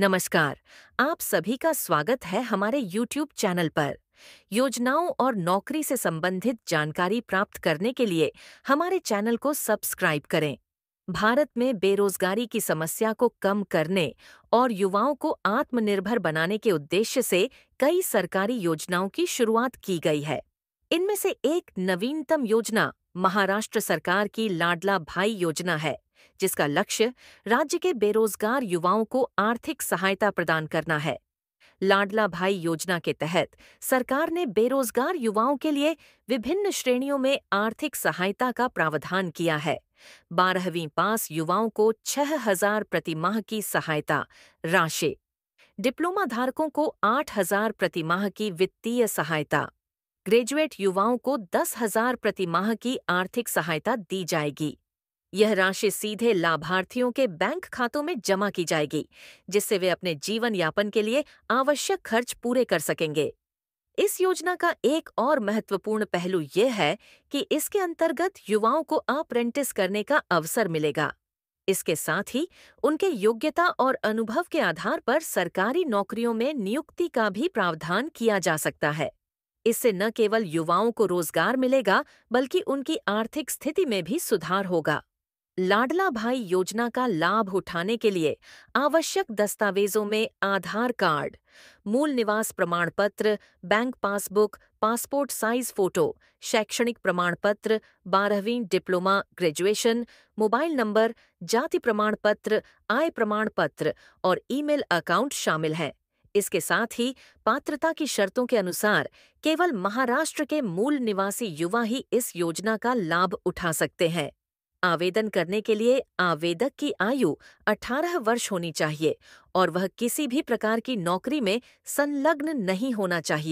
नमस्कार आप सभी का स्वागत है हमारे YouTube चैनल पर योजनाओं और नौकरी से संबंधित जानकारी प्राप्त करने के लिए हमारे चैनल को सब्सक्राइब करें भारत में बेरोजगारी की समस्या को कम करने और युवाओं को आत्मनिर्भर बनाने के उद्देश्य से कई सरकारी योजनाओं की शुरुआत की गई है इनमें से एक नवीनतम योजना महाराष्ट्र सरकार की लाडला भाई योजना है जिसका लक्ष्य राज्य के बेरोजगार युवाओं को आर्थिक सहायता प्रदान करना है लाडला भाई योजना के तहत सरकार ने बेरोजगार युवाओं के लिए विभिन्न श्रेणियों में आर्थिक सहायता का प्रावधान किया है बारहवीं पास युवाओं को छह हजार प्रतिमाह की सहायता राशि डिप्लोमा धारकों को आठ हजार प्रतिमाह की वित्तीय सहायता ग्रेजुएट युवाओं को दस हजार प्रतिमाह की आर्थिक सहायता दी जाएगी यह राशि सीधे लाभार्थियों के बैंक खातों में जमा की जाएगी जिससे वे अपने जीवन यापन के लिए आवश्यक खर्च पूरे कर सकेंगे इस योजना का एक और महत्वपूर्ण पहलू यह है कि इसके अंतर्गत युवाओं को अप्रेंटिस करने का अवसर मिलेगा इसके साथ ही उनके योग्यता और अनुभव के आधार पर सरकारी नौकरियों में नियुक्ति का भी प्रावधान किया जा सकता है इससे न केवल युवाओं को रोजगार मिलेगा बल्कि उनकी आर्थिक स्थिति में भी सुधार होगा लाडला भाई योजना का लाभ उठाने के लिए आवश्यक दस्तावेजों में आधार कार्ड मूल निवास प्रमाण पत्र bank passbook passport size photo शैक्षणिक प्रमाण पत्र बारहवीं डिप्लोमा ग्रेजुएशन मोबाइल नंबर जाति प्रमाण पत्र आय प्रमाण पत्र और ईमेल अकाउंट शामिल है इसके साथ ही पात्रता की शर्तों के अनुसार केवल महाराष्ट्र के मूल निवासी युवा ही इस योजना का लाभ उठा सकते हैं आवेदन करने के लिए आवेदक की आयु 18 वर्ष होनी चाहिए और वह किसी भी प्रकार की नौकरी में संलग्न नहीं होना चाहिए।